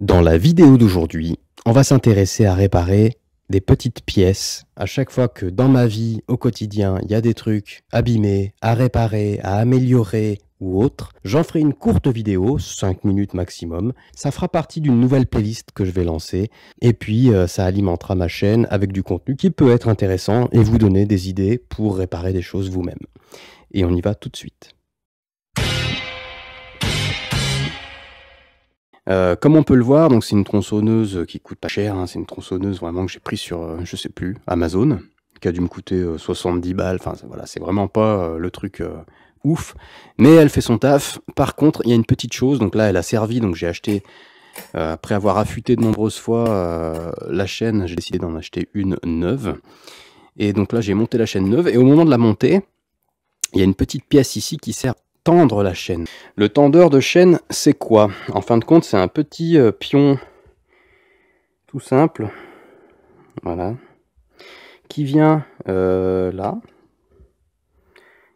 Dans la vidéo d'aujourd'hui, on va s'intéresser à réparer des petites pièces. À chaque fois que dans ma vie, au quotidien, il y a des trucs abîmés, à réparer, à améliorer ou autre, j'en ferai une courte vidéo, 5 minutes maximum. Ça fera partie d'une nouvelle playlist que je vais lancer et puis euh, ça alimentera ma chaîne avec du contenu qui peut être intéressant et vous donner des idées pour réparer des choses vous-même. Et on y va tout de suite. Euh, comme on peut le voir, donc c'est une tronçonneuse qui coûte pas cher, hein. c'est une tronçonneuse vraiment que j'ai pris sur, euh, je sais plus, Amazon, qui a dû me coûter 70 euh, balles, enfin voilà, c'est vraiment pas le truc ouf, mais elle fait son taf. Par contre, il y a une petite chose, donc là elle a servi, donc j'ai acheté, après avoir affûté de nombreuses fois la chaîne, j'ai décidé d'en acheter une neuve, et donc là j'ai monté la chaîne neuve, et au moment de la monter, il y a une petite pièce ici qui sert tendre la chaîne. Le tendeur de chaîne, c'est quoi En fin de compte, c'est un petit euh, pion tout simple, voilà, qui vient euh, là,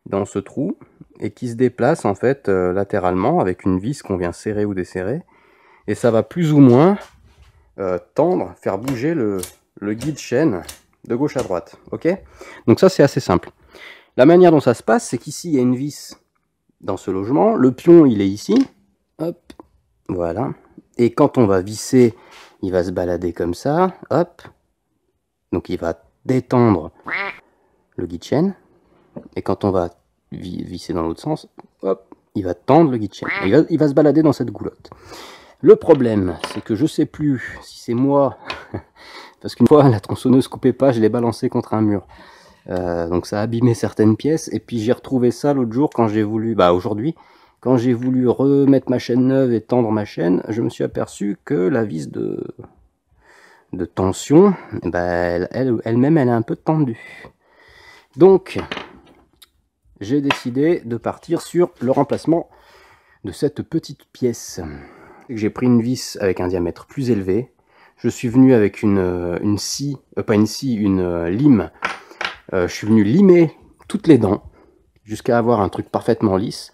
dans ce trou, et qui se déplace en fait euh, latéralement avec une vis qu'on vient serrer ou desserrer, et ça va plus ou moins tendre, faire bouger le, le guide chaîne de gauche à droite, ok Donc ça c'est assez simple. La manière dont ça se passe, c'est qu'ici il y a une vis dans ce logement. Le pion, il est ici. Hop, voilà. Et quand on va visser, il va se balader comme ça. Hop. Donc il va détendre le guichet Et quand on va visser dans l'autre sens, hop, il va tendre le guide Il va, il va se balader dans cette goulotte. Le problème, c'est que je sais plus si c'est moi, parce qu'une fois la tronçonneuse coupait pas, je l'ai balancé contre un mur. Euh, donc ça a abîmé certaines pièces. Et puis j'ai retrouvé ça l'autre jour quand j'ai voulu, bah aujourd'hui, quand j'ai voulu remettre ma chaîne neuve et tendre ma chaîne, je me suis aperçu que la vis de, de tension, bah, elle-même, elle, est un peu tendue. Donc, j'ai décidé de partir sur le remplacement de cette petite pièce. J'ai pris une vis avec un diamètre plus élevé. Je suis venu avec une, une scie, euh, pas une scie, une euh, lime euh, je suis venu limer toutes les dents jusqu'à avoir un truc parfaitement lisse.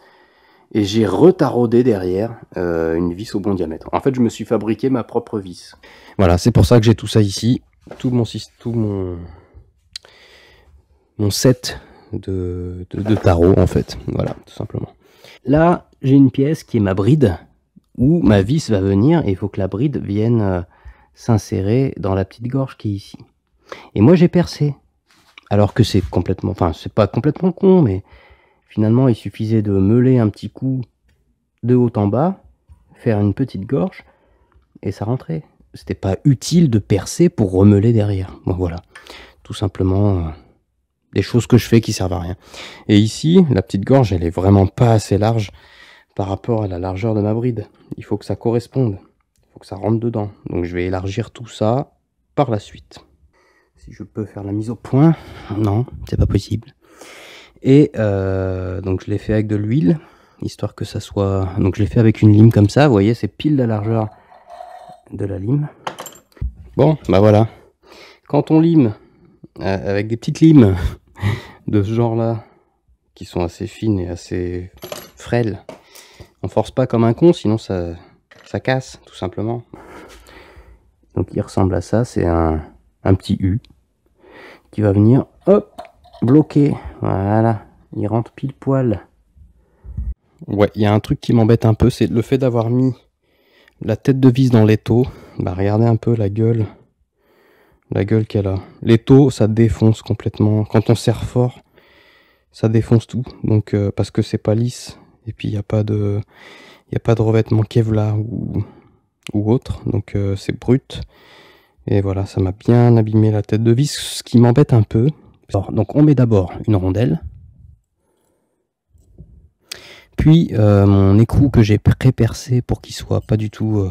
Et j'ai retaraudé derrière euh, une vis au bon diamètre. En fait, je me suis fabriqué ma propre vis. Voilà, c'est pour ça que j'ai tout ça ici. Tout mon, tout mon, mon set de, de, tarot, en fait. Voilà, tout simplement. Là, j'ai une pièce qui est ma bride, où ma vis va venir, et il faut que la bride vienne euh, s'insérer dans la petite gorge qui est ici. Et moi, j'ai percé alors que c'est complètement, enfin, c'est pas complètement con, mais finalement, il suffisait de meuler un petit coup de haut en bas, faire une petite gorge, et ça rentrait. C'était pas utile de percer pour remeuler derrière. Bon, voilà. Tout simplement, euh, des choses que je fais qui servent à rien. Et ici, la petite gorge, elle est vraiment pas assez large par rapport à la largeur de ma bride. Il faut que ça corresponde. Il faut que ça rentre dedans. Donc je vais élargir tout ça par la suite si je peux faire la mise au point. Non, c'est pas possible. Et euh, donc je l'ai fait avec de l'huile, histoire que ça soit... Donc je l'ai fait avec une lime comme ça, vous voyez, c'est pile la largeur de la lime. Bon, bah voilà. Quand on lime, euh, avec des petites limes de ce genre-là, qui sont assez fines et assez frêles, on force pas comme un con, sinon ça, ça casse, tout simplement. Donc il ressemble à ça, c'est un, un petit U va venir, hop, bloquer. Voilà, il rentre pile poil. Ouais, il y a un truc qui m'embête un peu, c'est le fait d'avoir mis la tête de vis dans l'étau. Bah, regardez un peu la gueule, la gueule qu'elle a. L'étau, ça défonce complètement. Quand on serre fort, ça défonce tout. Donc, euh, parce que c'est pas lisse, et puis il n'y a pas de, il a pas de revêtement Kevlar ou, ou autre, donc euh, c'est brut. Et voilà, ça m'a bien abîmé la tête de vis, ce qui m'embête un peu. donc on met d'abord une rondelle. Puis euh, mon écrou que j'ai pré-percé pour qu'il soit pas du tout euh,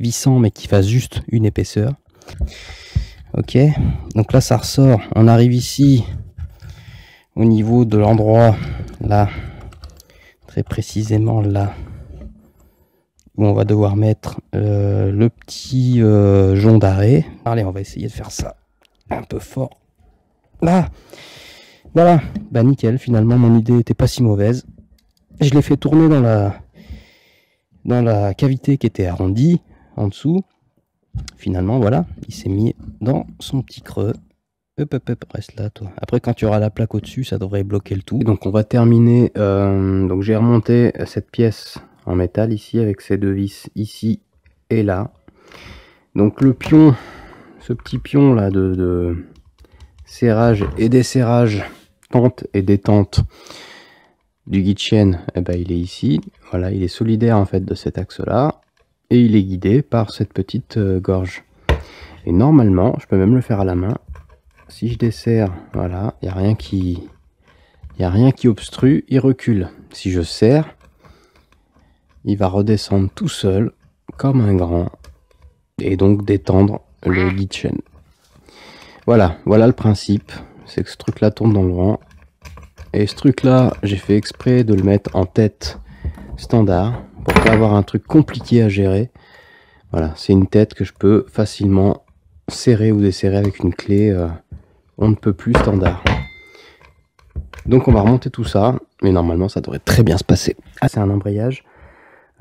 vissant mais qu'il fasse juste une épaisseur. Ok, donc là ça ressort. On arrive ici au niveau de l'endroit là, très précisément là, on va devoir mettre euh, le petit euh, jonc d'arrêt. Allez, on va essayer de faire ça un peu fort. Là, voilà, bah nickel, finalement mon idée n'était pas si mauvaise. Je l'ai fait tourner dans la, dans la cavité qui était arrondie en dessous. Finalement, voilà, il s'est mis dans son petit creux. Hop, hop, hop, reste là, toi. Après, quand tu auras la plaque au-dessus, ça devrait bloquer le tout. donc, on va terminer. Euh, donc, j'ai remonté cette pièce en métal ici avec ces deux vis ici et là. Donc le pion, ce petit pion là de, serrage et desserrage, tente et détente du guide chaîne, eh ben, il est ici. Voilà, il est solidaire en fait de cet axe là et il est guidé par cette petite euh, gorge. Et normalement, je peux même le faire à la main. Si je desserre, voilà, il n'y a rien qui... Il a rien qui obstrue, il recule. Si je serre, il va redescendre tout seul, comme un grand, et donc détendre le guide Voilà, voilà le principe, c'est que ce truc-là tombe dans le rang. Et ce truc-là, j'ai fait exprès de le mettre en tête standard, pour pas avoir un truc compliqué à gérer. Voilà, c'est une tête que je peux facilement serrer ou desserrer avec une clé, euh, on ne peut plus standard. Donc on va remonter tout ça, mais normalement ça devrait très bien se passer. Ah, c'est un embrayage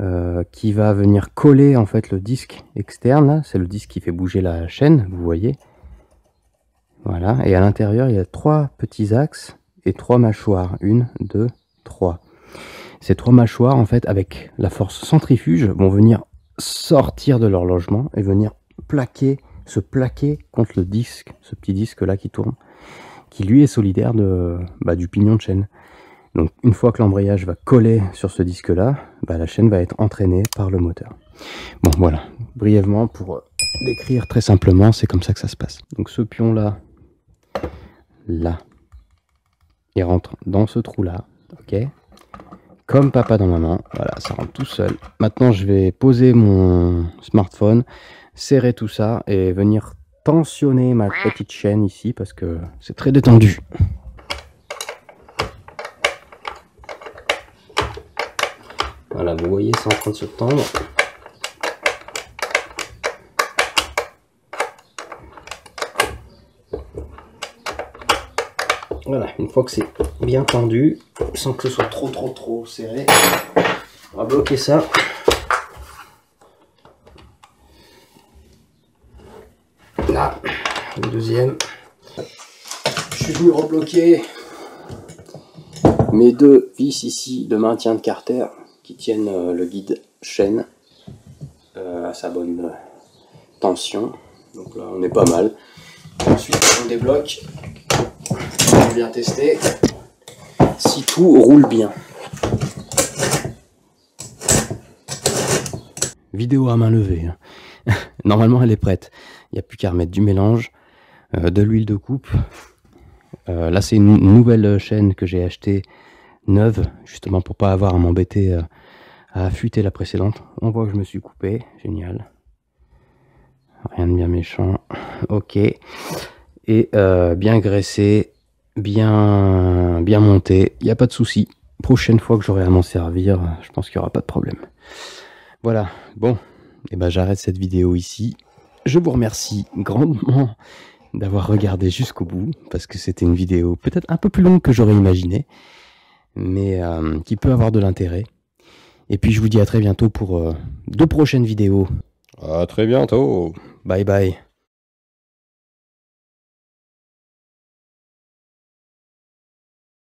euh, qui va venir coller en fait le disque externe. C'est le disque qui fait bouger la chaîne, vous voyez. Voilà. Et à l'intérieur, il y a trois petits axes et trois mâchoires. Une, deux, trois. Ces trois mâchoires, en fait, avec la force centrifuge, vont venir sortir de leur logement et venir plaquer, se plaquer contre le disque, ce petit disque là qui tourne, qui lui est solidaire de, bah, du pignon de chaîne. Donc une fois que l'embrayage va coller sur ce disque-là, bah, la chaîne va être entraînée par le moteur. Bon voilà, brièvement pour euh, décrire très simplement, c'est comme ça que ça se passe. Donc ce pion-là, là, il rentre dans ce trou-là, ok comme papa dans ma main, voilà, ça rentre tout seul. Maintenant, je vais poser mon smartphone, serrer tout ça et venir tensionner ma petite chaîne ici parce que c'est très détendu. Voilà, vous voyez, c'est en train de se tendre. Voilà, une fois que c'est bien tendu, sans que ce soit trop trop trop serré, on va bloquer ça. Là, le deuxième. Je suis venu rebloquer mes deux vis ici de maintien de carter tiennent euh, le guide chaîne euh, à sa bonne euh, tension. Donc là, on est pas mal. Ensuite, on débloque. On va bien tester si tout roule bien. Vidéo à main levée. Hein. Normalement, elle est prête. Il n'y a plus qu'à remettre du mélange, de l'huile de coupe. là, c'est une nouvelle chaîne que j'ai achetée neuve, justement pour pas avoir à m'embêter à affûter la précédente. On voit que je me suis coupé, génial. Rien de bien méchant, ok. Et euh, bien graissé, bien, bien monté, il n'y a pas de souci. Prochaine fois que j'aurai à m'en servir, je pense qu'il n'y aura pas de problème. Voilà, bon, et eh ben j'arrête cette vidéo ici. Je vous remercie grandement d'avoir regardé jusqu'au bout, parce que c'était une vidéo peut-être un peu plus longue que j'aurais imaginé, mais euh, qui peut avoir de l'intérêt. Et puis je vous dis à très bientôt pour euh, deux prochaines vidéos. À très bientôt. Bye bye.